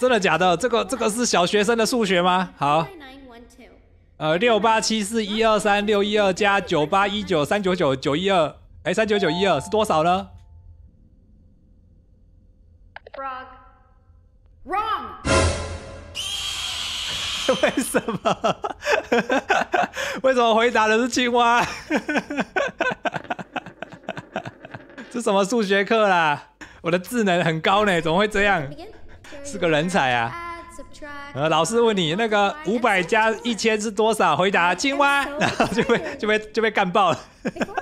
真的假的？这个这个是小学生的数学吗？好，呃，六八七四一二三六一二加九八一九三九九九一二，哎，三九九一二是多少呢？Frog, wrong. 为什么？为什么回答的是青蛙？这什么数学课啦？我的智能很高呢，怎么会这样？是个人才啊！呃，老师问你那个五百加一千是多少？回答青蛙，然后就被就被就被干爆了。